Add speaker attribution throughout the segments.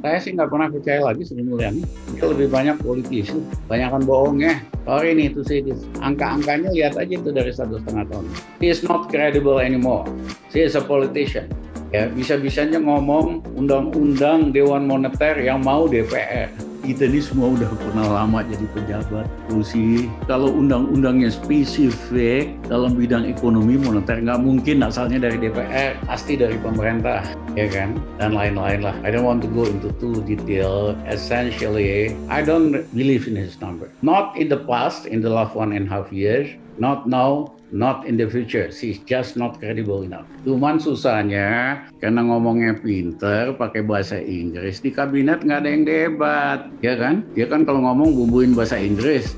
Speaker 1: saya sih nggak pernah percaya lagi Sri Mulyani. itu lebih banyak politisi, banyakkan bohongnya. Sorry nih itu sih Angka-angkanya lihat aja itu dari satu setengah tahun. She is not credible anymore. She is a politician. Ya, bisa-bisanya ngomong undang-undang Dewan Moneter yang mau DPR kita ini semua udah pernah lama jadi pejabat polisi. Kalau undang-undangnya spesifik dalam bidang ekonomi moneter nggak mungkin asalnya dari DPR, pasti dari pemerintah, ya kan? Dan lain-lain lah. I don't want to go into too detail. Essentially, I don't believe in his number. Not in the past, in the last one and a half years. Not now, not in the future. She's just not credible enough. Cuman susahnya karena ngomongnya pinter, pakai bahasa Inggris di kabinet nggak ada yang debat, ya kan? Dia ya kan kalau ngomong bumbuin bahasa Inggris,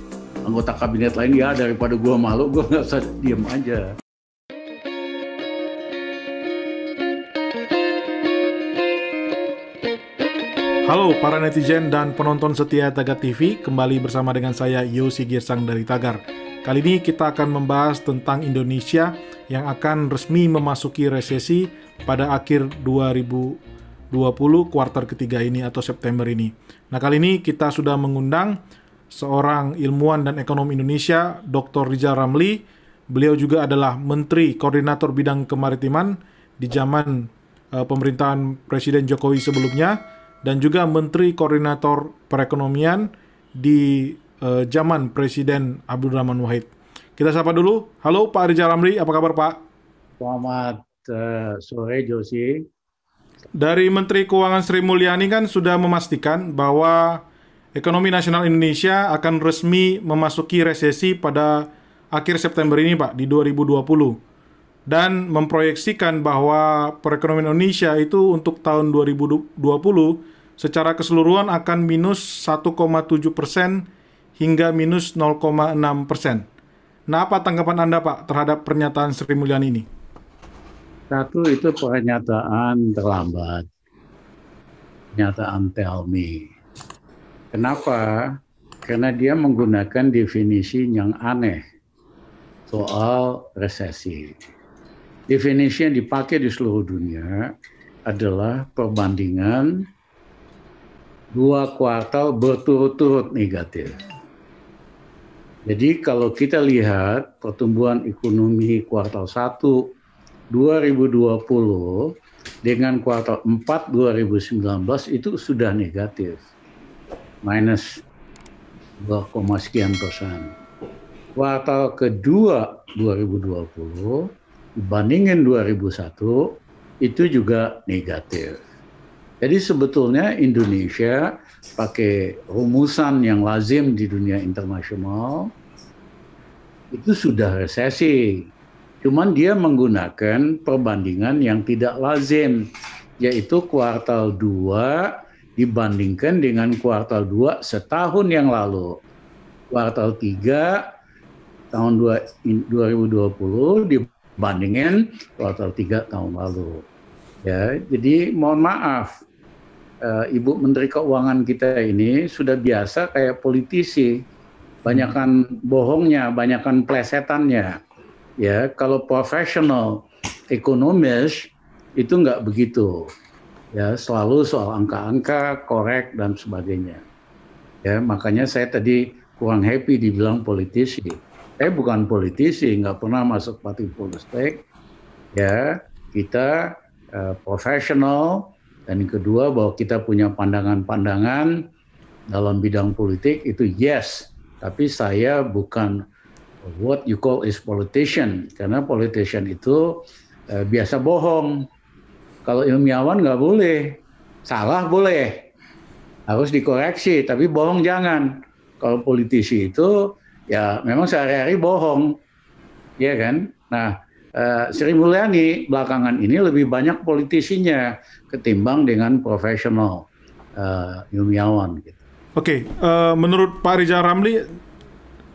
Speaker 1: anggota kabinet lain ya daripada gua malu, gua nggak usah diem aja.
Speaker 2: Halo para netizen dan penonton setia Tagar TV, kembali bersama dengan saya Yosi Girsang dari Tagar. Kali ini kita akan membahas tentang Indonesia yang akan resmi memasuki resesi pada akhir 2020 kuartal ketiga ini atau September ini. Nah, kali ini kita sudah mengundang seorang ilmuwan dan ekonom Indonesia, Dr. Rizal Ramli. Beliau juga adalah Menteri Koordinator Bidang Kemaritiman di zaman uh, pemerintahan Presiden Jokowi sebelumnya dan juga Menteri Koordinator Perekonomian di Eh, zaman Presiden Abdurrahman Wahid. Kita sapa dulu. Halo Pak Rizal Ramli, apa kabar Pak? Selamat eh, sore Josi. Dari Menteri Keuangan Sri Mulyani kan sudah memastikan bahwa ekonomi nasional Indonesia akan resmi memasuki resesi pada akhir September ini Pak di 2020 dan memproyeksikan bahwa perekonomian Indonesia itu untuk tahun 2020 secara keseluruhan akan minus 1,7 persen hingga minus 0,6 persen. Nah, apa tanggapan Anda, Pak, terhadap pernyataan Sri Mulyani ini?
Speaker 1: Satu, itu pernyataan terlambat. Pernyataan tell me. Kenapa? Karena dia menggunakan definisi yang aneh soal resesi. Definisi yang dipakai di seluruh dunia adalah perbandingan dua kuartal berturut-turut negatif. Jadi kalau kita lihat pertumbuhan ekonomi kuartal 1 2020 dengan kuartal 4 2019 itu sudah negatif. Minus 2, sekian persen. Kuartal kedua 2020 dibandingin 2001 itu juga negatif. Jadi sebetulnya Indonesia pakai rumusan yang lazim di dunia internasional itu sudah resesi. Cuman dia menggunakan perbandingan yang tidak lazim yaitu kuartal 2 dibandingkan dengan kuartal 2 setahun yang lalu. Kuartal 3 tahun 2020 dibandingkan kuartal 3 tahun lalu. Ya, jadi mohon maaf Eh, Ibu Menteri Keuangan kita ini sudah biasa kayak politisi, banyakkan bohongnya, banyakkan plesetannya. Ya, kalau profesional ekonomis itu nggak begitu. Ya, selalu soal angka-angka, korek dan sebagainya. Ya, makanya saya tadi kurang happy dibilang politisi. Saya eh, bukan politisi, nggak pernah masuk partai politik. Ya, kita uh, eh, profesional, dan yang kedua bahwa kita punya pandangan-pandangan dalam bidang politik itu yes, tapi saya bukan what you call is politician karena politician itu eh, biasa bohong. Kalau ilmiawan nggak boleh, salah boleh, harus dikoreksi, tapi bohong jangan. Kalau politisi itu ya memang sehari-hari bohong, ya kan? Nah uh, Sri Mulyani belakangan ini lebih banyak politisinya ketimbang dengan profesional uh, ilmiawan. Gitu.
Speaker 2: Oke, okay, uh, eh, menurut Pak Riza Ramli,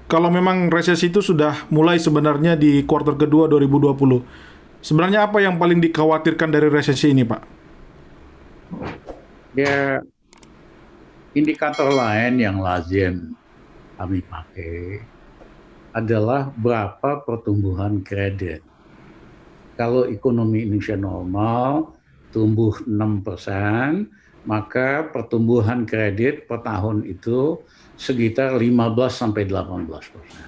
Speaker 2: kalau memang resesi itu sudah mulai sebenarnya di kuartal kedua 2020, sebenarnya apa yang paling dikhawatirkan dari resesi ini, Pak?
Speaker 1: Ya, indikator lain yang lazim kami pakai adalah berapa pertumbuhan kredit kalau ekonomi Indonesia normal tumbuh 6 persen, maka pertumbuhan kredit per tahun itu sekitar 15 sampai 18 persen.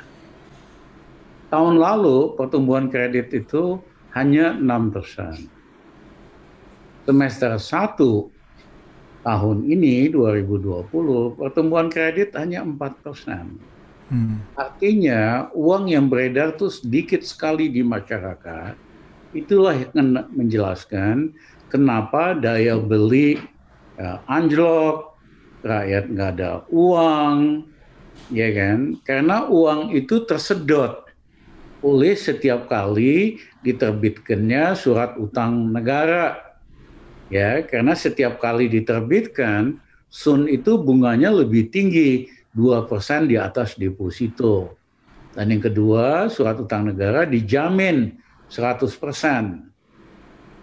Speaker 1: Tahun lalu pertumbuhan kredit itu hanya 6 persen. Semester 1 tahun ini 2020 pertumbuhan kredit hanya 4 persen. Hmm. Artinya uang yang beredar itu sedikit sekali di masyarakat Itulah yang menjelaskan kenapa daya beli ya, anjlok, rakyat nggak ada uang, ya kan? Karena uang itu tersedot oleh setiap kali diterbitkannya surat utang negara. Ya, karena setiap kali diterbitkan, Sun itu bunganya lebih tinggi, dua persen di atas deposito. Dan yang kedua, surat utang negara dijamin 100%.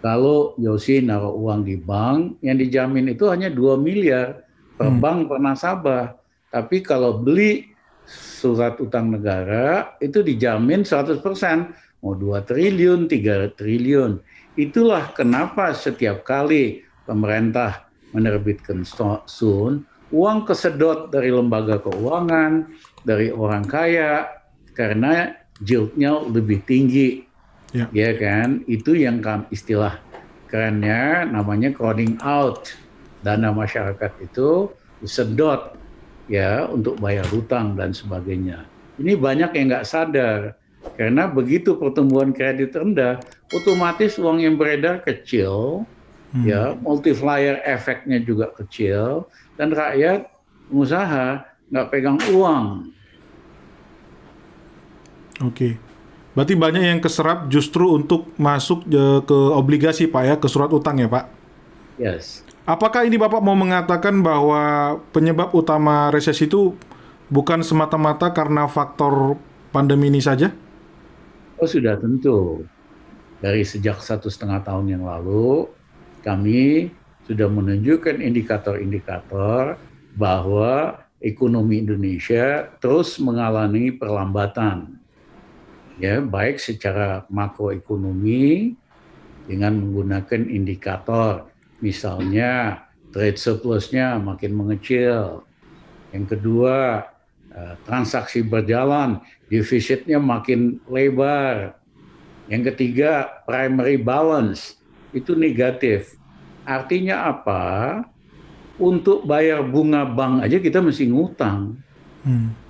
Speaker 1: Kalau Yosi naruh uang di bank, yang dijamin itu hanya 2 miliar per hmm. bank per nasabah. Tapi kalau beli surat utang negara, itu dijamin 100%. Mau 2 triliun, 3 triliun. Itulah kenapa setiap kali pemerintah menerbitkan sun, uang kesedot dari lembaga keuangan, dari orang kaya, karena jiltnya lebih tinggi ya, ya kan? Itu yang istilah kerennya namanya crowding out dana masyarakat itu sedot ya untuk bayar hutang dan sebagainya. Ini banyak yang nggak sadar karena begitu pertumbuhan kredit rendah, otomatis uang yang beredar kecil, hmm. ya multiplier efeknya juga kecil dan rakyat pengusaha nggak pegang uang.
Speaker 2: Oke. Okay. Berarti banyak yang keserap justru untuk masuk e, ke obligasi Pak ya, ke surat utang ya Pak? Yes. Apakah ini Bapak mau mengatakan bahwa penyebab utama resesi itu bukan semata-mata karena faktor pandemi ini saja?
Speaker 1: Oh sudah tentu. Dari sejak satu setengah tahun yang lalu, kami sudah menunjukkan indikator-indikator bahwa ekonomi Indonesia terus mengalami perlambatan ya baik secara makroekonomi dengan menggunakan indikator misalnya trade surplusnya makin mengecil yang kedua eh, transaksi berjalan defisitnya makin lebar yang ketiga primary balance itu negatif artinya apa untuk bayar bunga bank aja kita mesti ngutang hmm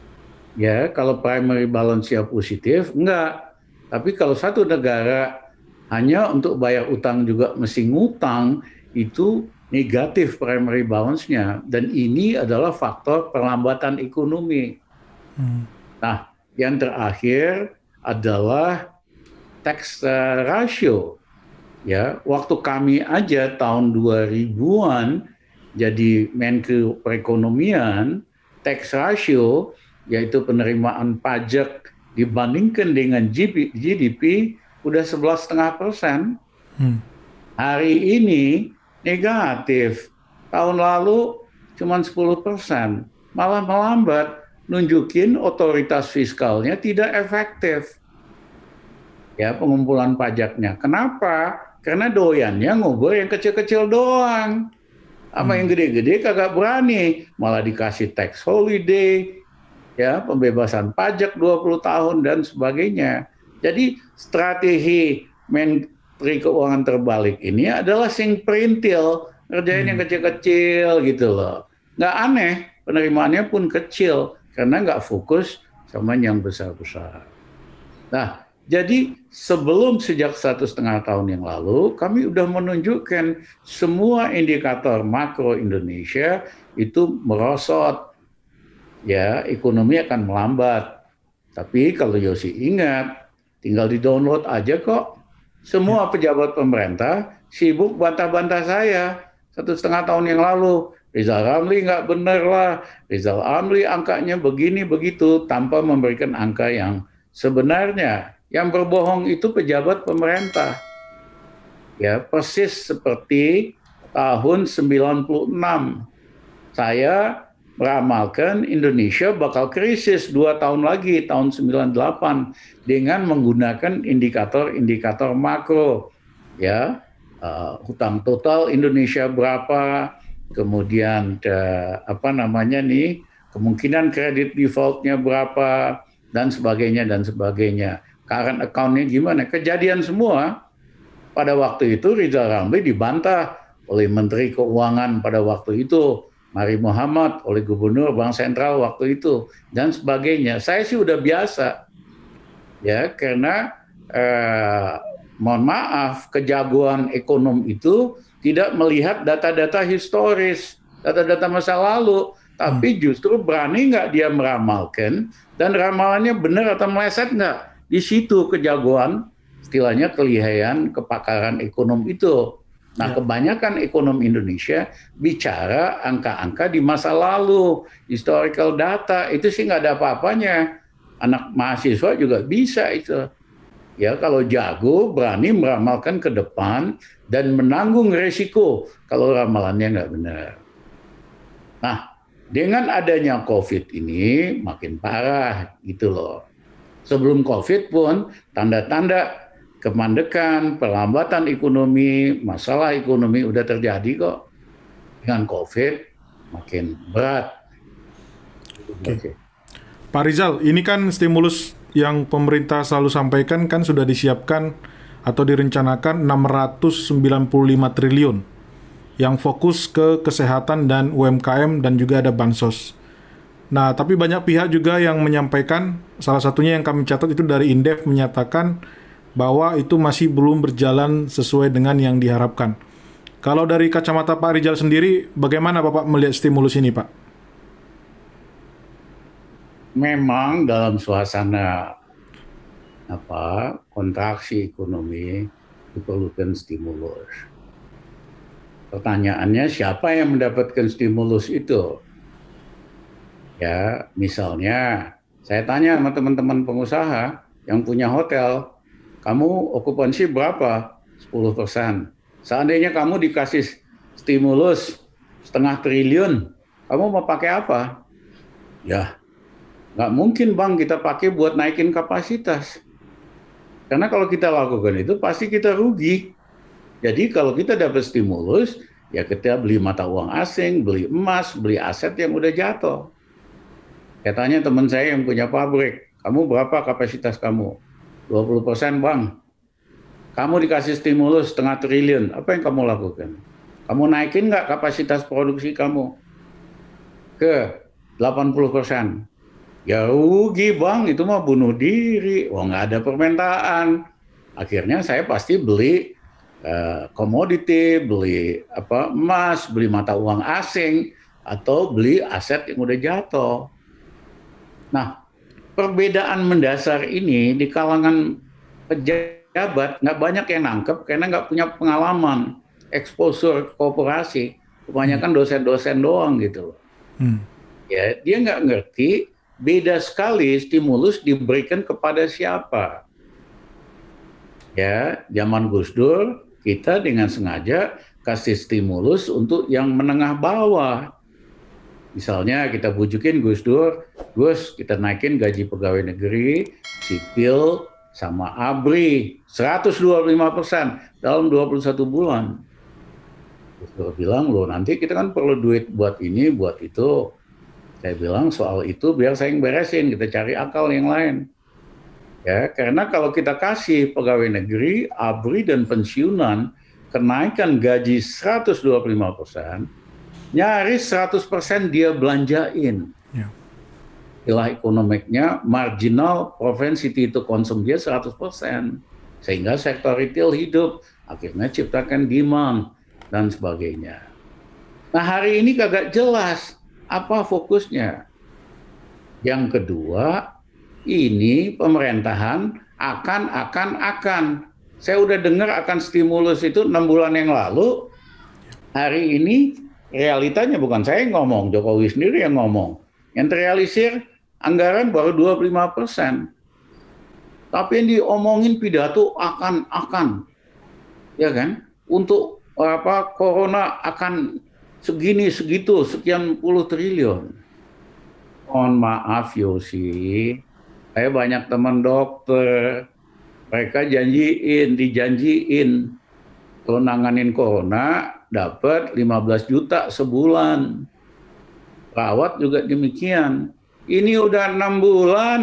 Speaker 1: ya kalau primary balance-nya positif, enggak. Tapi kalau satu negara hanya untuk bayar utang juga mesti ngutang, itu negatif primary balance-nya. Dan ini adalah faktor perlambatan ekonomi. Hmm. Nah, yang terakhir adalah tax eh, ratio. Ya, waktu kami aja tahun 2000-an jadi Menko Perekonomian, tax ratio yaitu penerimaan pajak dibandingkan dengan GDP udah 11,5 persen. Hmm. Hari ini negatif. Tahun lalu cuma 10 persen. Malah melambat, nunjukin otoritas fiskalnya tidak efektif. Ya, pengumpulan pajaknya. Kenapa? Karena doyannya ngobrol yang kecil-kecil doang. Apa hmm. yang gede-gede kagak berani. Malah dikasih tax holiday, ya pembebasan pajak 20 tahun dan sebagainya. Jadi strategi Menteri Keuangan terbalik ini adalah sing perintil, ngerjain hmm. yang kecil-kecil gitu loh. Nggak aneh, penerimaannya pun kecil karena nggak fokus sama yang besar-besar. Nah, jadi sebelum sejak satu setengah tahun yang lalu, kami sudah menunjukkan semua indikator makro Indonesia itu merosot ya ekonomi akan melambat. Tapi kalau Yosi ingat, tinggal di-download aja kok. Semua ya. pejabat pemerintah sibuk bantah-bantah saya satu setengah tahun yang lalu. Rizal Ramli nggak benar lah, Rizal Ramli angkanya begini begitu tanpa memberikan angka yang sebenarnya. Yang berbohong itu pejabat pemerintah. Ya, persis seperti tahun 96. Saya ramalkan Indonesia bakal krisis dua tahun lagi tahun 98 dengan menggunakan indikator-indikator makro ya uh, hutang total Indonesia berapa kemudian uh, apa namanya nih kemungkinan kredit defaultnya berapa dan sebagainya dan sebagainya current accountnya gimana kejadian semua pada waktu itu Rizal Ramli dibantah oleh Menteri Keuangan pada waktu itu Mari Muhammad oleh Gubernur Bank Sentral waktu itu dan sebagainya. Saya sih udah biasa ya karena eh, mohon maaf kejagoan ekonom itu tidak melihat data-data historis, data-data masa lalu, tapi hmm. justru berani nggak dia meramalkan dan ramalannya benar atau meleset nggak? Di situ kejagoan, istilahnya kelihayan, kepakaran ekonom itu. Nah, ya. kebanyakan ekonom Indonesia bicara angka-angka di masa lalu, historical data itu sih nggak ada apa-apanya. Anak mahasiswa juga bisa itu. Ya, kalau jago berani meramalkan ke depan dan menanggung resiko kalau ramalannya nggak benar. Nah, dengan adanya COVID ini makin parah gitu loh. Sebelum COVID pun tanda-tanda kemandekan, pelambatan ekonomi, masalah ekonomi udah terjadi kok. Dengan COVID makin berat. Oke. Okay.
Speaker 2: Pak Rizal, ini kan stimulus yang pemerintah selalu sampaikan kan sudah disiapkan atau direncanakan 695 triliun yang fokus ke kesehatan dan UMKM dan juga ada bansos. Nah, tapi banyak pihak juga yang menyampaikan, salah satunya yang kami catat itu dari Indef menyatakan bahwa itu masih belum berjalan sesuai dengan yang diharapkan. Kalau dari kacamata Pak Rizal sendiri, bagaimana Bapak melihat stimulus ini, Pak?
Speaker 1: Memang dalam suasana apa kontraksi ekonomi diperlukan stimulus. Pertanyaannya siapa yang mendapatkan stimulus itu? Ya, misalnya saya tanya sama teman-teman pengusaha yang punya hotel, kamu okupansi berapa? 10 persen. Seandainya kamu dikasih stimulus setengah triliun, kamu mau pakai apa? Ya, nggak mungkin bang kita pakai buat naikin kapasitas. Karena kalau kita lakukan itu pasti kita rugi. Jadi kalau kita dapat stimulus, ya kita beli mata uang asing, beli emas, beli aset yang udah jatuh. Katanya teman saya yang punya pabrik, kamu berapa kapasitas kamu? 20 persen bang, kamu dikasih stimulus setengah triliun, apa yang kamu lakukan? Kamu naikin nggak kapasitas produksi kamu ke 80 persen? Ya rugi bang, itu mah bunuh diri. Wah nggak ada permintaan. Akhirnya saya pasti beli komoditi, eh, komoditi, beli apa emas, beli mata uang asing, atau beli aset yang udah jatuh. Nah, perbedaan mendasar ini di kalangan pejabat nggak banyak yang nangkep karena nggak punya pengalaman eksposur korporasi kebanyakan hmm. dosen-dosen doang gitu loh hmm. ya dia nggak ngerti beda sekali stimulus diberikan kepada siapa ya zaman Gus Dur kita dengan sengaja kasih stimulus untuk yang menengah bawah Misalnya kita bujukin Gus Dur, Gus kita naikin gaji pegawai negeri, sipil, sama ABRI 125 persen dalam 21 bulan. Gus Dur bilang, loh nanti kita kan perlu duit buat ini, buat itu. Saya bilang soal itu biar saya yang beresin, kita cari akal yang lain. Ya, karena kalau kita kasih pegawai negeri, ABRI dan pensiunan kenaikan gaji 125 persen, nyaris 100% dia belanjain. Ya. Ilah ekonomiknya marginal propensity itu konsum dia 100%. Sehingga sektor retail hidup, akhirnya ciptakan demand dan sebagainya. Nah, hari ini kagak jelas apa fokusnya. Yang kedua, ini pemerintahan akan akan akan. Saya udah dengar akan stimulus itu enam bulan yang lalu. Hari ini realitanya bukan saya yang ngomong, Jokowi sendiri yang ngomong. Yang terrealisir anggaran baru 25 persen. Tapi yang diomongin pidato akan akan, ya kan? Untuk apa corona akan segini segitu sekian puluh triliun. Mohon maaf Yosi, saya banyak teman dokter, mereka janjiin, dijanjiin, kalau nanganin corona dapat 15 juta sebulan. Perawat juga demikian. Ini udah enam bulan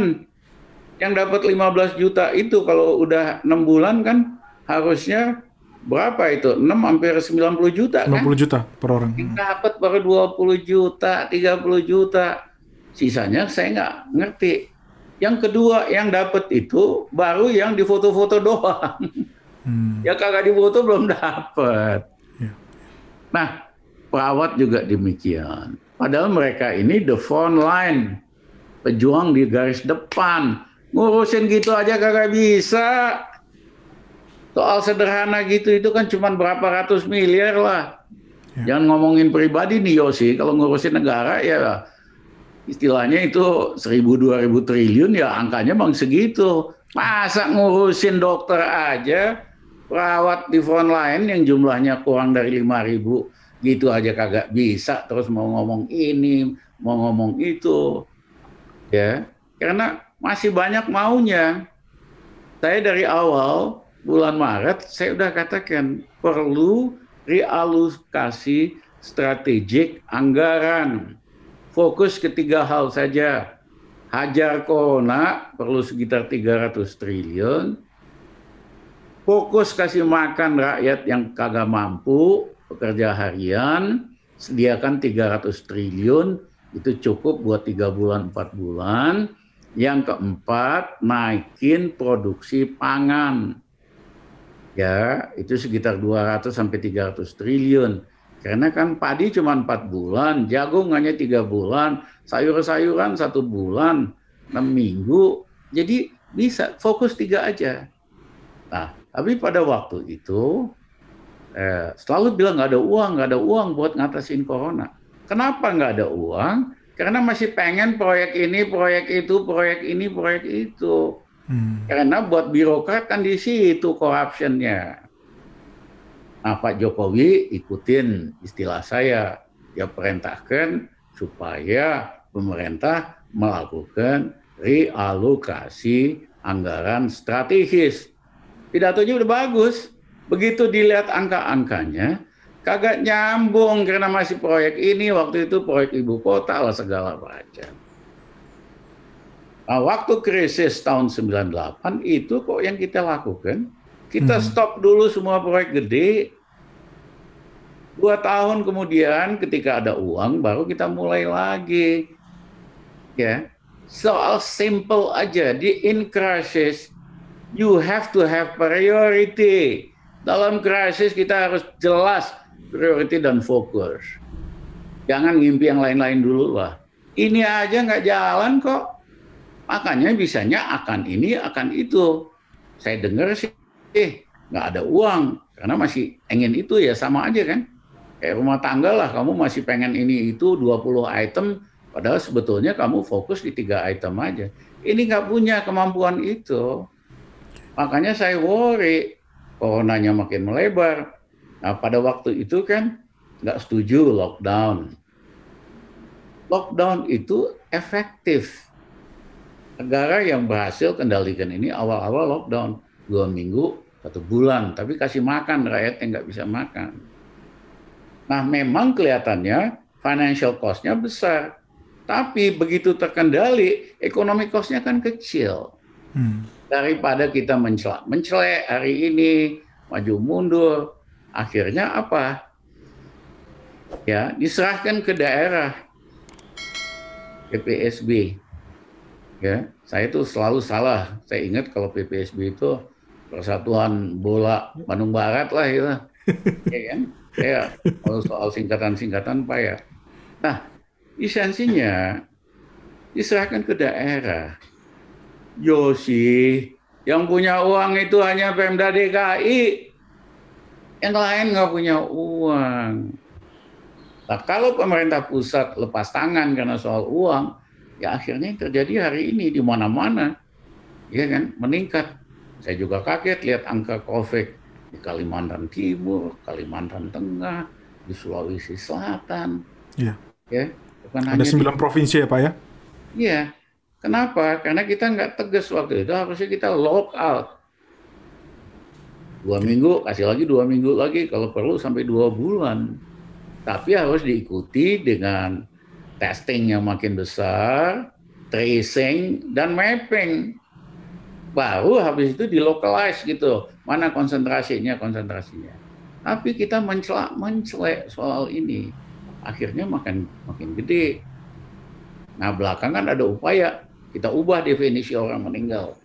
Speaker 1: yang dapat 15 juta itu kalau udah enam bulan kan harusnya berapa itu? 6 hampir 90 juta 90 kan?
Speaker 2: juta per orang. Yang
Speaker 1: dapat baru 20 juta, 30 juta. Sisanya saya nggak ngerti. Yang kedua yang dapat itu baru yang difoto-foto doang. Hmm. Ya kagak difoto belum dapat. Nah, perawat juga demikian. Padahal mereka ini the front line, pejuang di garis depan. Ngurusin gitu aja kagak bisa. Soal sederhana gitu itu kan cuma berapa ratus miliar lah. Ya. Jangan ngomongin pribadi nih Yosi, kalau ngurusin negara ya istilahnya itu seribu dua ribu triliun ya angkanya bang segitu. Masa ngurusin dokter aja perawat di front line yang jumlahnya kurang dari ribu gitu aja kagak bisa terus mau ngomong ini mau ngomong itu ya karena masih banyak maunya saya dari awal bulan Maret saya udah katakan perlu realokasi strategik anggaran fokus ketiga hal saja hajar corona perlu sekitar 300 triliun fokus kasih makan rakyat yang kagak mampu, pekerja harian, sediakan 300 triliun, itu cukup buat tiga bulan, empat bulan. Yang keempat, naikin produksi pangan. Ya, itu sekitar 200 sampai 300 triliun. Karena kan padi cuma empat bulan, jagung hanya tiga bulan, sayur-sayuran satu bulan, enam minggu. Jadi bisa fokus tiga aja. Nah, tapi pada waktu itu eh, selalu bilang nggak ada uang, nggak ada uang buat ngatasin corona. Kenapa nggak ada uang? Karena masih pengen proyek ini, proyek itu, proyek ini, proyek itu. Hmm. Karena buat birokrat kan di situ corruptionnya. Nah, Pak Jokowi ikutin istilah saya, ya perintahkan supaya pemerintah melakukan realokasi anggaran strategis pidatonya udah bagus. Begitu dilihat angka-angkanya, kagak nyambung karena masih proyek ini, waktu itu proyek ibu kota lah segala macam. Nah, waktu krisis tahun 98 itu kok yang kita lakukan, kita hmm. stop dulu semua proyek gede. Dua tahun kemudian ketika ada uang baru kita mulai lagi. Ya. Soal simple aja di in crisis you have to have priority. Dalam krisis kita harus jelas priority dan fokus. Jangan ngimpi yang lain-lain dulu lah. Ini aja nggak jalan kok. Makanya bisanya akan ini, akan itu. Saya dengar sih, eh, nggak ada uang. Karena masih ingin itu ya sama aja kan. Kayak rumah tangga lah, kamu masih pengen ini itu 20 item, padahal sebetulnya kamu fokus di tiga item aja. Ini nggak punya kemampuan itu. Makanya saya worry coronanya makin melebar. Nah, pada waktu itu kan nggak setuju lockdown. Lockdown itu efektif. Negara yang berhasil kendalikan ini awal-awal lockdown dua minggu, satu bulan, tapi kasih makan rakyat yang nggak bisa makan. Nah, memang kelihatannya financial cost-nya besar, tapi begitu terkendali, ekonomi cost-nya kan kecil. Hmm. Daripada kita mencela, mencelek hari ini maju mundur, akhirnya apa? Ya, diserahkan ke daerah PPSB. Ya, saya itu selalu salah. Saya ingat kalau PPSB itu Persatuan Bola Bandung Barat lah ya ya kan? ya kalau soal singkatan-singkatan Pak ya. Nah, esensinya diserahkan ke daerah Yosi, yang punya uang itu hanya Pemda DKI. Yang lain nggak punya uang. Nah, kalau pemerintah pusat lepas tangan karena soal uang, ya akhirnya terjadi hari ini di mana-mana. Ya kan, meningkat. Saya juga kaget lihat angka COVID di Kalimantan Timur, Kalimantan Tengah, di Sulawesi Selatan. Iya. Ya, bukan Ada hanya 9 di...
Speaker 2: provinsi ya, Pak ya?
Speaker 1: Iya Kenapa? Karena kita nggak tegas waktu itu harusnya kita lock out. Dua minggu, kasih lagi dua minggu lagi, kalau perlu sampai dua bulan. Tapi harus diikuti dengan testing yang makin besar, tracing, dan mapping. Baru habis itu di localize gitu. Mana konsentrasinya, konsentrasinya. Tapi kita mencelak, mencelak soal ini. Akhirnya makin makin gede. Nah belakangan ada upaya kita ubah definisi orang meninggal.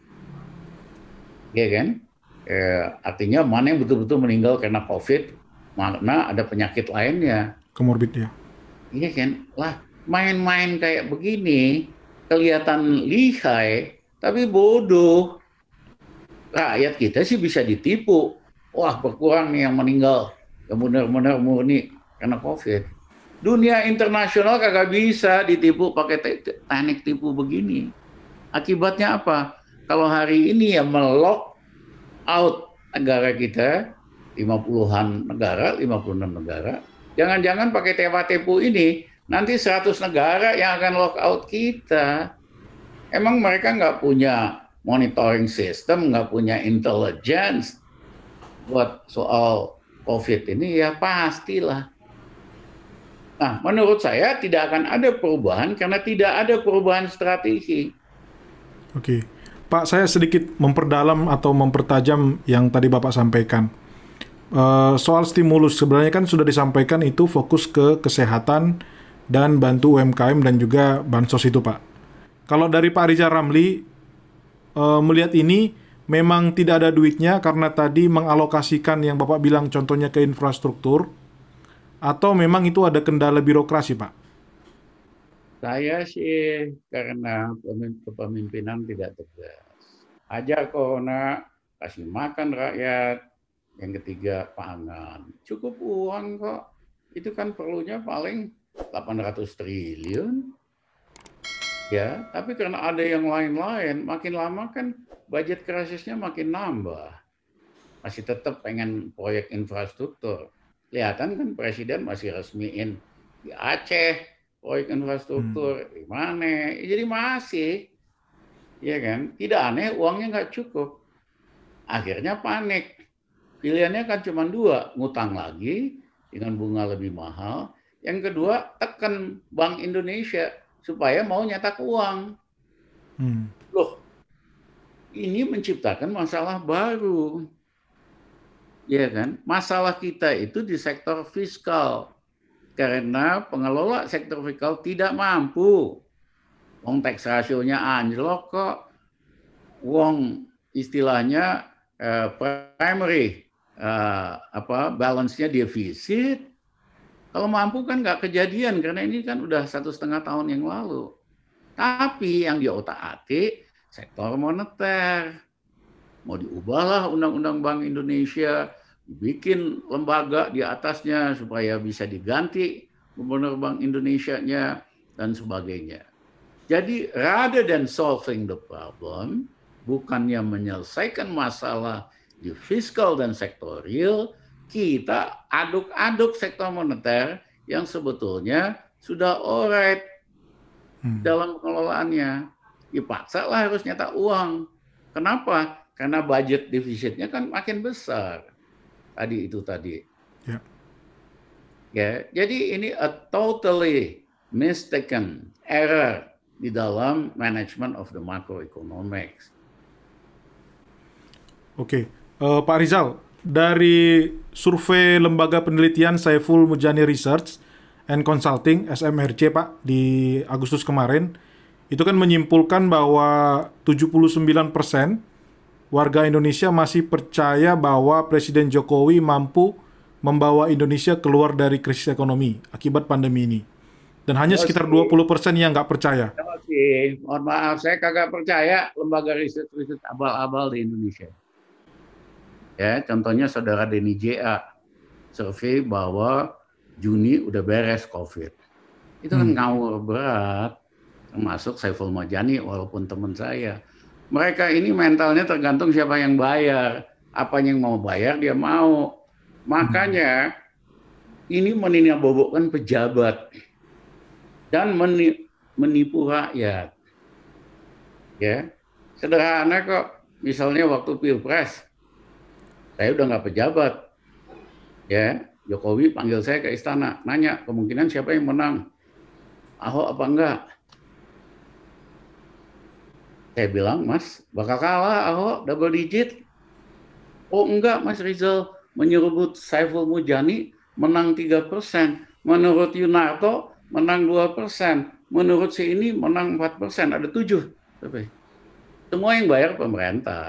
Speaker 1: Ya kan? Eh, artinya mana yang betul-betul meninggal karena COVID, mana ada penyakit lainnya. Komorbidnya. Iya kan? Lah, main-main kayak begini, kelihatan lihai, tapi bodoh. Rakyat kita sih bisa ditipu. Wah, berkurang nih yang meninggal. Yang benar-benar murni karena COVID dunia internasional kagak bisa ditipu pakai teknik tipu begini. Akibatnya apa? Kalau hari ini ya melock out negara kita, 50-an negara, 56 negara, jangan-jangan pakai tema tepu ini, nanti 100 negara yang akan lock out kita. Emang mereka nggak punya monitoring system, nggak punya intelligence buat soal COVID ini? Ya pastilah. Nah, menurut saya tidak akan ada perubahan karena tidak ada perubahan strategi.
Speaker 2: Oke. Okay. Pak, saya sedikit memperdalam atau mempertajam yang tadi Bapak sampaikan. Uh, soal stimulus, sebenarnya kan sudah disampaikan itu fokus ke kesehatan dan bantu UMKM dan juga bansos itu, Pak. Kalau dari Pak Riza Ramli, uh, melihat ini memang tidak ada duitnya karena tadi mengalokasikan yang Bapak bilang contohnya ke infrastruktur, atau memang itu ada kendala birokrasi, Pak?
Speaker 1: Saya sih karena kepemimpinan tidak tegas. Ajar corona, kasih makan rakyat. Yang ketiga, pangan. Cukup uang kok. Itu kan perlunya paling 800 triliun. Ya, tapi karena ada yang lain-lain, makin lama kan budget krisisnya makin nambah. Masih tetap pengen proyek infrastruktur. Kelihatan kan presiden masih resmiin di Aceh, proyek kan infrastruktur hmm. mana? Ya, jadi masih ya kan tidak aneh uangnya nggak cukup akhirnya panik pilihannya kan cuma dua ngutang lagi dengan bunga lebih mahal yang kedua tekan Bank Indonesia supaya mau nyetak uang hmm. loh ini menciptakan masalah baru ya kan masalah kita itu di sektor fiskal karena pengelola sektor fiskal tidak mampu. Wong tax rasionya anjlok kok. Wong istilahnya uh, primary eh, apa balance-nya defisit. Kalau mampu kan nggak kejadian karena ini kan udah satu setengah tahun yang lalu. Tapi yang otak atik sektor moneter. Mau diubahlah undang-undang Bank Indonesia Bikin lembaga di atasnya supaya bisa diganti Gubernur Bank Indonesia-nya dan sebagainya. Jadi rather than solving the problem, bukannya menyelesaikan masalah di fiskal dan sektorial, kita aduk-aduk sektor moneter yang sebetulnya sudah alright hmm. dalam pengelolaannya. Dipaksa lah harus nyata uang. Kenapa? Karena budget defisitnya kan makin besar tadi itu tadi. Ya. ya jadi ini a totally mistaken error di dalam management of the macroeconomics.
Speaker 2: Oke, uh, Pak Rizal, dari survei lembaga penelitian Saiful Mujani Research and Consulting SMRC Pak di Agustus kemarin itu kan menyimpulkan bahwa 79 persen warga Indonesia masih percaya bahwa Presiden Jokowi mampu membawa Indonesia keluar dari krisis ekonomi akibat pandemi ini. Dan hanya sekitar 20 persen yang nggak percaya.
Speaker 1: Mohon maaf, saya kagak percaya lembaga riset-riset abal-abal di Indonesia. Ya, contohnya saudara Denny JA, survei bahwa Juni udah beres COVID. Itu kan hmm. ngawur berat, termasuk Saiful Mojani walaupun teman saya mereka ini mentalnya tergantung siapa yang bayar. Apa yang mau bayar dia mau. Makanya ini bobokan pejabat dan menipu rakyat. Ya, sederhana kok. Misalnya waktu pilpres, saya udah nggak pejabat. Ya, Jokowi panggil saya ke istana, nanya kemungkinan siapa yang menang, Ahok apa enggak? Saya eh, bilang, Mas, bakal kalah Ahok double digit. Oh enggak, Mas Rizal menyebut Saiful Mujani menang 3 persen. Menurut Yunarto menang 2 persen. Menurut si ini menang 4 persen. Ada 7. Tapi semua yang bayar pemerintah.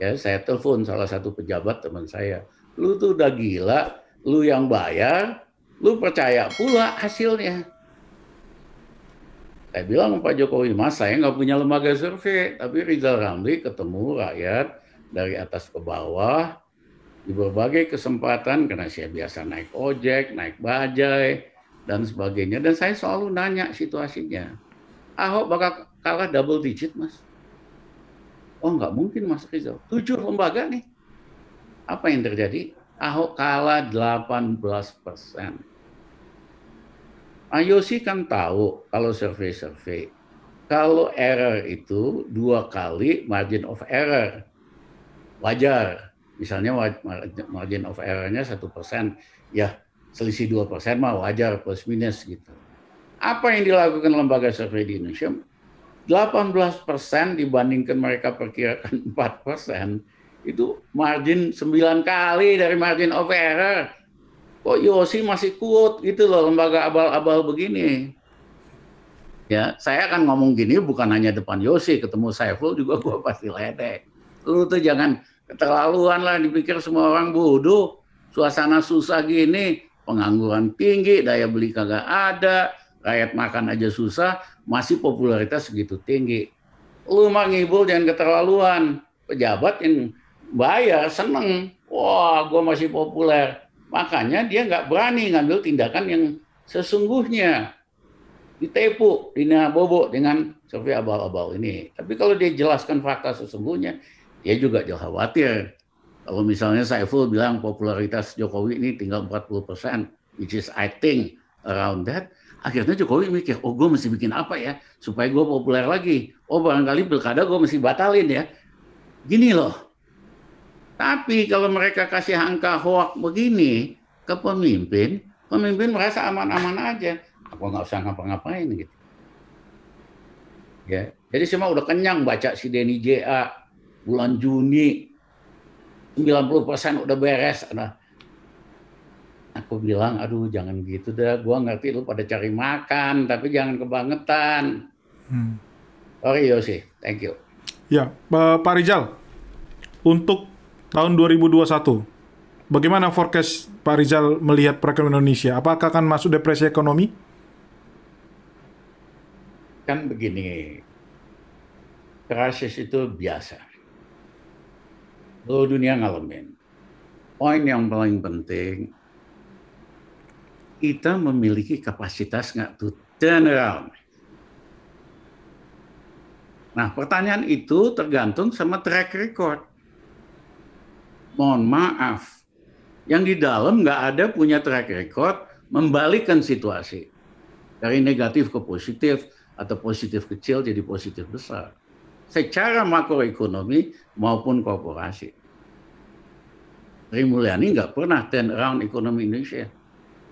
Speaker 1: Ya, saya telepon salah satu pejabat teman saya. Lu tuh udah gila, lu yang bayar, lu percaya pula hasilnya. Saya bilang sama Pak Jokowi, mas saya nggak punya lembaga survei, tapi Rizal Ramli ketemu rakyat dari atas ke bawah di berbagai kesempatan karena saya biasa naik ojek, naik bajai dan sebagainya dan saya selalu nanya situasinya. Ahok bakal kalah double digit mas? Oh nggak mungkin mas Rizal, tujuh lembaga nih. Apa yang terjadi? Ahok kalah 18 persen. IOC kan tahu kalau survei-survei, kalau error itu dua kali margin of error. Wajar. Misalnya margin of errornya satu persen, ya selisih dua persen mah wajar plus minus gitu. Apa yang dilakukan lembaga survei di Indonesia? 18 persen dibandingkan mereka perkirakan 4 persen, itu margin 9 kali dari margin of error kok oh, Yosi iya masih kuat gitu loh lembaga abal-abal begini. Ya, saya akan ngomong gini bukan hanya depan Yosi, ketemu Saiful juga gua pasti ledek. Lu tuh jangan keterlaluan lah dipikir semua orang bodoh. Suasana susah gini, pengangguran tinggi, daya beli kagak ada, rakyat makan aja susah, masih popularitas segitu tinggi. Lu mah ngibul jangan keterlaluan. Pejabat yang bayar seneng. Wah, gua masih populer Makanya dia nggak berani ngambil tindakan yang sesungguhnya. Ditepu, Dina Bobo dengan survei abal-abal ini. Tapi kalau dia jelaskan fakta sesungguhnya, dia juga jauh khawatir. Kalau misalnya Saiful bilang popularitas Jokowi ini tinggal 40 persen, which is I think around that, akhirnya Jokowi mikir, oh gue mesti bikin apa ya supaya gue populer lagi. Oh barangkali pilkada gue mesti batalin ya. Gini loh, tapi kalau mereka kasih angka hoak begini ke pemimpin, pemimpin merasa aman-aman aja. Aku nggak usah ngapa-ngapain gitu. Ya, jadi semua udah kenyang baca si Denny JA bulan Juni 90% udah beres. Nah, aku bilang, aduh jangan gitu dah, gua ngerti lu pada cari makan, tapi jangan kebangetan. Hmm. Sorry Yosi, thank you.
Speaker 2: Ya, Pak Rizal, untuk tahun 2021. Bagaimana forecast Pak Rizal melihat perekonomian Indonesia? Apakah akan masuk depresi ekonomi?
Speaker 1: Kan begini, krisis itu biasa. Lalu dunia ngalamin. Poin yang paling penting, kita memiliki kapasitas nggak to turn around. Nah, pertanyaan itu tergantung sama track record mohon maaf, yang di dalam nggak ada punya track record membalikkan situasi dari negatif ke positif atau positif kecil jadi positif besar secara makroekonomi maupun korporasi. Sri Mulyani nggak pernah turn around ekonomi Indonesia.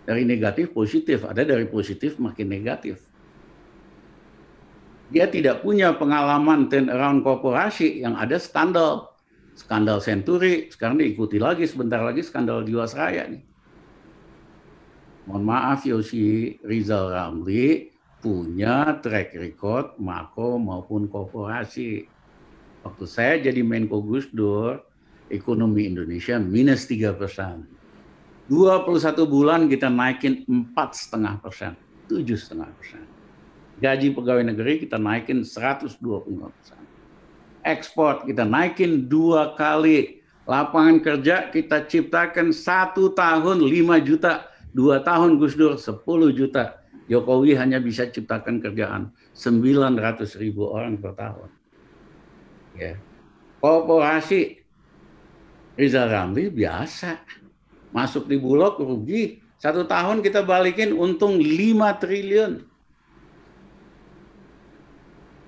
Speaker 1: Dari negatif positif, ada dari positif makin negatif. Dia tidak punya pengalaman turn around korporasi yang ada standar skandal senturi, sekarang diikuti lagi sebentar lagi skandal Jiwasraya nih. Mohon maaf Yosi Rizal Ramli punya track record mako maupun korporasi. Waktu saya jadi Menko Gus Dur, ekonomi Indonesia minus 3 persen. 21 bulan kita naikin 4,5 persen, 7,5 persen. Gaji pegawai negeri kita naikin 125 persen ekspor kita naikin dua kali lapangan kerja kita ciptakan satu tahun lima juta dua tahun Gus Dur 10 juta Jokowi hanya bisa ciptakan kerjaan sembilan ratus ribu orang per tahun ya korporasi Rizal Ramli biasa masuk di bulog rugi satu tahun kita balikin untung lima triliun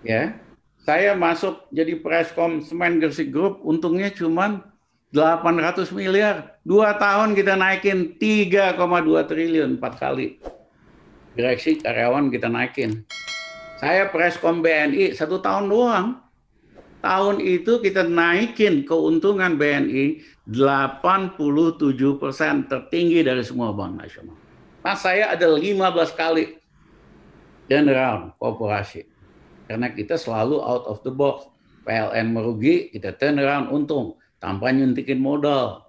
Speaker 1: ya saya masuk jadi preskom Semen Gresik Group, untungnya cuma 800 miliar. Dua tahun kita naikin 3,2 triliun, empat kali. Direksi karyawan kita naikin. Saya preskom BNI satu tahun doang. Tahun itu kita naikin keuntungan BNI 87 persen tertinggi dari semua bank nasional. Mas saya ada 15 kali general korporasi karena kita selalu out of the box. PLN merugi, kita turn around untung tanpa nyuntikin modal.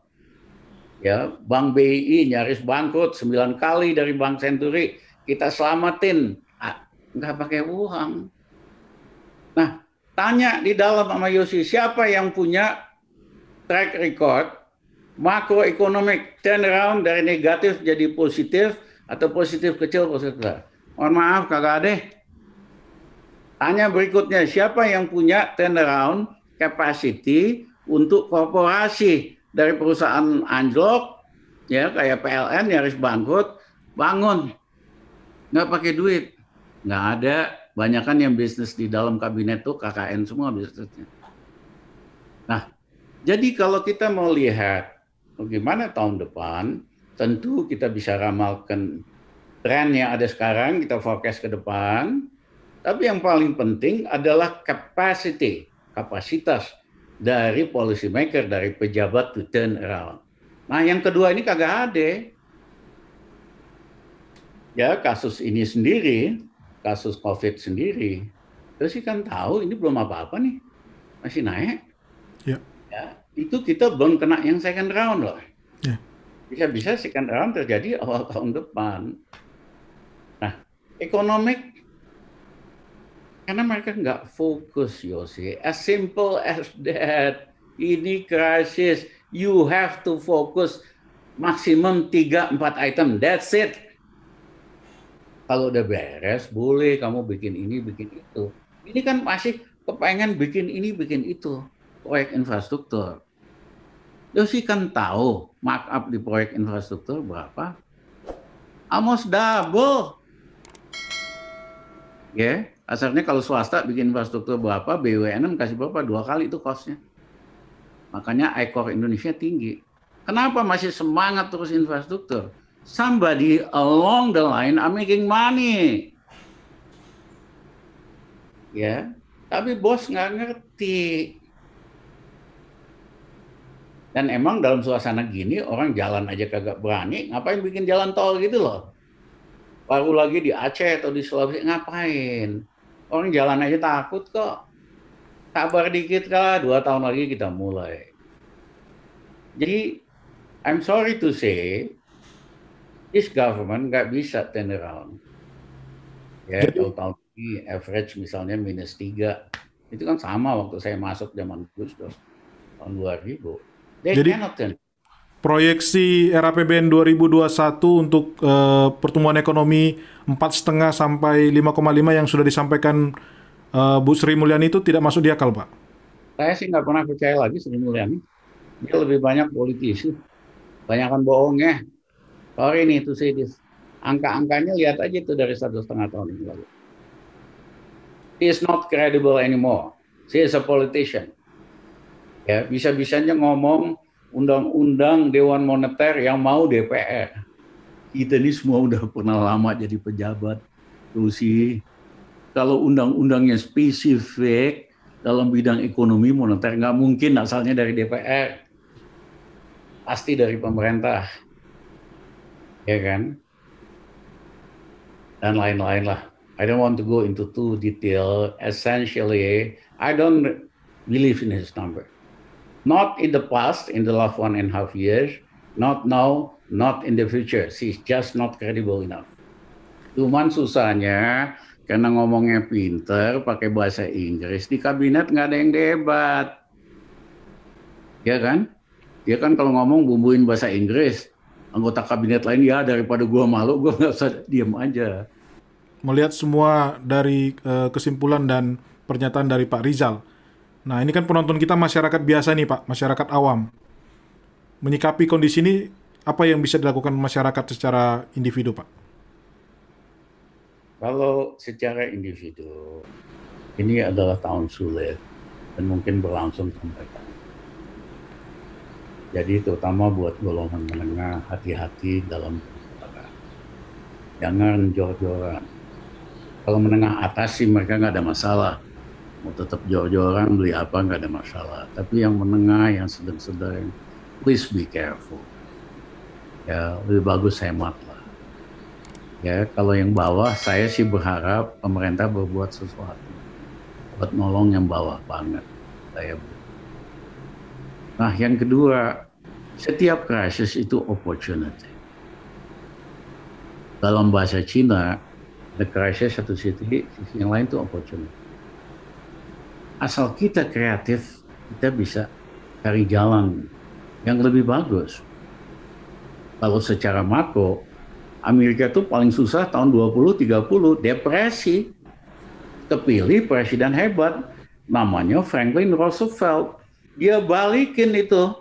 Speaker 1: Ya, Bank BI nyaris bangkrut 9 kali dari Bank Senturi, kita selamatin ah, nggak pakai uang. Nah, tanya di dalam sama Yosi siapa yang punya track record makroekonomik turnaround dari negatif jadi positif atau positif kecil positif besar. Mohon maaf kakak Ade. Tanya berikutnya, siapa yang punya turnaround capacity untuk korporasi dari perusahaan anjlok, ya kayak PLN harus bangkrut, bangun, nggak pakai duit, nggak ada. Banyak kan yang bisnis di dalam kabinet tuh KKN semua bisnisnya. Nah, jadi kalau kita mau lihat bagaimana tahun depan, tentu kita bisa ramalkan tren yang ada sekarang, kita forecast ke depan, tapi yang paling penting adalah capacity, kapasitas dari policy maker, dari pejabat to turn around. Nah, yang kedua ini kagak ada. Ya, kasus ini sendiri, kasus COVID sendiri, terus sih kan tahu ini belum apa-apa nih, masih naik. Ya. ya itu kita belum kena yang second round loh. Ya. Bisa-bisa second round terjadi awal tahun depan. Nah, economic karena mereka nggak fokus, Yosi. As simple as that. Ini krisis. You have to focus maksimum 3-4 item. That's it. Kalau udah beres, boleh kamu bikin ini, bikin itu. Ini kan masih kepengen bikin ini, bikin itu. Proyek infrastruktur. Yosi kan tahu markup di proyek infrastruktur berapa? Amos double Ya, asalnya kalau swasta bikin infrastruktur berapa, BUMN kasih berapa, dua kali itu costnya. Makanya ekor Indonesia tinggi. Kenapa masih semangat terus infrastruktur? Somebody along the line are making money. Ya, tapi bos nggak ngerti. Dan emang dalam suasana gini orang jalan aja kagak berani, ngapain bikin jalan tol gitu loh baru lagi di Aceh atau di Sulawesi ngapain orang jalan aja takut kok sabar dikit kah dua tahun lagi kita mulai jadi I'm sorry to say this government nggak bisa turn around ya tahun tahun ini average misalnya minus tiga itu kan sama waktu saya
Speaker 2: masuk zaman Gus tahun 2000 they jadi, cannot turn proyeksi RAPBN 2021 untuk uh, pertumbuhan ekonomi 4,5 sampai 5,5 yang sudah disampaikan uh, Bu Sri Mulyani itu tidak masuk di akal, Pak?
Speaker 1: Saya sih nggak pernah percaya lagi Sri Mulyani. Dia lebih banyak politisi, banyakkan bohongnya. Sorry nih, itu sih angka-angkanya lihat aja itu dari satu setengah tahun yang lalu. She is not credible anymore. She is a politician. Ya, bisa-bisanya ngomong undang-undang Dewan Moneter yang mau DPR. Kita ini semua udah pernah lama jadi pejabat. Terus sih, kalau undang-undangnya spesifik dalam bidang ekonomi moneter, nggak mungkin asalnya dari DPR. Pasti dari pemerintah. Ya kan? Dan lain-lain lah. I don't want to go into too detail. Essentially, I don't believe in his number. Not in the past, in the last one and a half years, not now, not in the future. She's just not credible enough. Cuman susahnya karena ngomongnya pinter, pakai bahasa Inggris, di kabinet nggak ada yang debat. Ya kan? Ya kan kalau ngomong bumbuin bahasa Inggris, anggota kabinet lain ya daripada gua malu, gua nggak usah diem aja.
Speaker 2: Melihat semua dari uh, kesimpulan dan pernyataan dari Pak Rizal, Nah, ini kan penonton kita masyarakat biasa nih, Pak, masyarakat awam. Menyikapi kondisi ini apa yang bisa dilakukan masyarakat secara individu, Pak?
Speaker 1: Kalau secara individu, ini adalah tahun sulit dan mungkin berlangsung sampai tahun. Jadi terutama buat golongan menengah hati-hati dalam Jangan jor-joran. Kalau menengah atas sih mereka nggak ada masalah mau tetap jor-joran beli apa nggak ada masalah tapi yang menengah yang sedang-sedang please be careful ya lebih bagus hemat lah ya kalau yang bawah saya sih berharap pemerintah berbuat sesuatu buat nolong yang bawah banget saya nah yang kedua setiap krisis itu opportunity dalam bahasa Cina the crisis satu sisi, sisi yang lain itu opportunity asal kita kreatif, kita bisa cari jalan yang lebih bagus. Kalau secara makro, Amerika itu paling susah tahun 20-30, depresi. Kepilih presiden hebat, namanya Franklin Roosevelt. Dia balikin itu.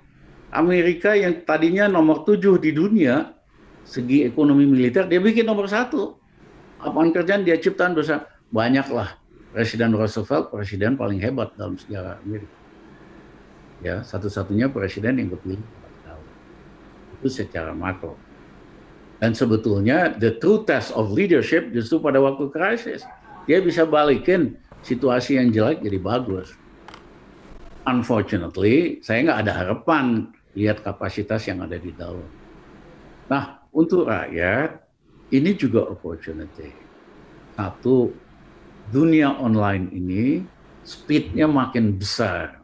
Speaker 1: Amerika yang tadinya nomor tujuh di dunia, segi ekonomi militer, dia bikin nomor satu. Apaan kerjaan dia ciptaan besar? Banyaklah Presiden Roosevelt presiden paling hebat dalam sejarah Amerika. Ya, satu-satunya presiden yang kepilih Itu secara makro. Dan sebetulnya the true test of leadership justru pada waktu krisis. Dia bisa balikin situasi yang jelek jadi bagus. Unfortunately, saya nggak ada harapan lihat kapasitas yang ada di dalam. Nah, untuk rakyat, ini juga opportunity. Satu, dunia online ini speednya makin besar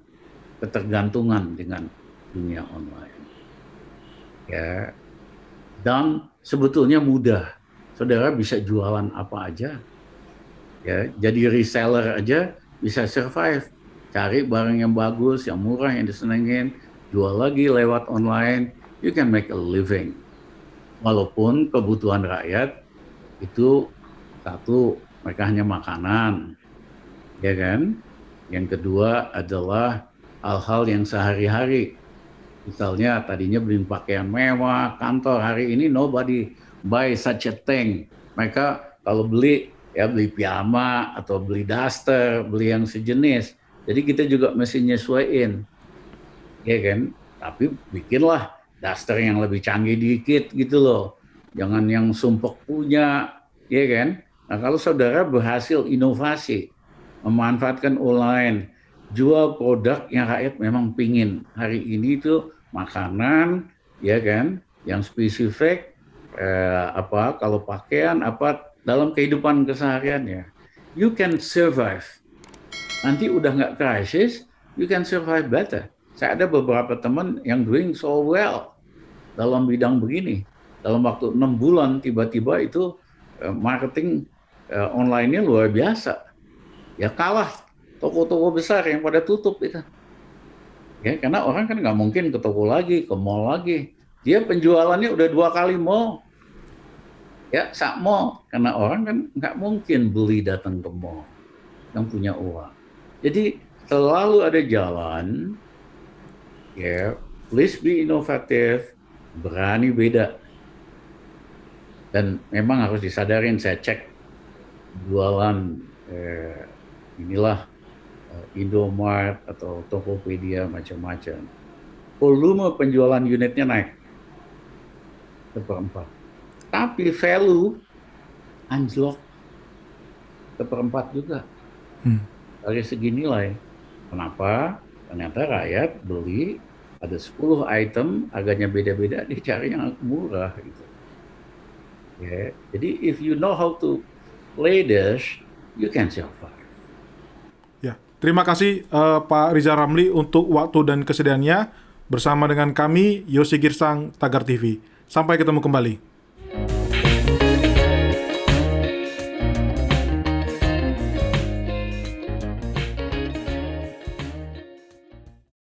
Speaker 1: ketergantungan dengan dunia online. Ya. Dan sebetulnya mudah. Saudara bisa jualan apa aja. Ya, jadi reseller aja bisa survive. Cari barang yang bagus, yang murah, yang disenengin, jual lagi lewat online, you can make a living. Walaupun kebutuhan rakyat itu satu mereka hanya makanan, ya kan? Yang kedua adalah hal-hal yang sehari-hari. Misalnya tadinya beli pakaian mewah, kantor hari ini nobody buy such a thing. Mereka kalau beli ya beli piyama atau beli daster, beli yang sejenis. Jadi kita juga mesti nyesuaiin. Ya kan? Tapi bikinlah daster yang lebih canggih dikit gitu loh. Jangan yang sumpek punya, ya kan? Nah, kalau saudara berhasil inovasi, memanfaatkan online, jual produk yang rakyat memang pingin. Hari ini itu makanan, ya kan, yang spesifik, eh, apa kalau pakaian, apa dalam kehidupan kesehariannya. You can survive. Nanti udah nggak krisis, you can survive better. Saya ada beberapa teman yang doing so well dalam bidang begini. Dalam waktu enam bulan tiba-tiba itu eh, marketing Eh, online-nya luar biasa. Ya kalah toko-toko besar yang pada tutup itu. Ya, karena orang kan nggak mungkin ke toko lagi, ke mall lagi. Dia penjualannya udah dua kali mall. Ya, sak mall. Karena orang kan nggak mungkin beli datang ke mall yang punya uang. Jadi selalu ada jalan, ya, please be inovatif, berani beda. Dan memang harus disadarin, saya cek jualan eh, inilah eh, Indomart atau Tokopedia macam-macam. Volume penjualan unitnya naik seperempat. Tapi value anjlok seperempat juga. Hmm. Dari segi nilai. Kenapa? Ternyata rakyat beli ada 10 item, harganya beda-beda, dicari yang murah gitu. yeah. jadi if you know how to leaders, you can survive.
Speaker 2: Ya, terima kasih uh, Pak Riza Ramli untuk waktu dan kesediaannya bersama dengan kami Yosi Girsang Tagar TV. Sampai ketemu kembali.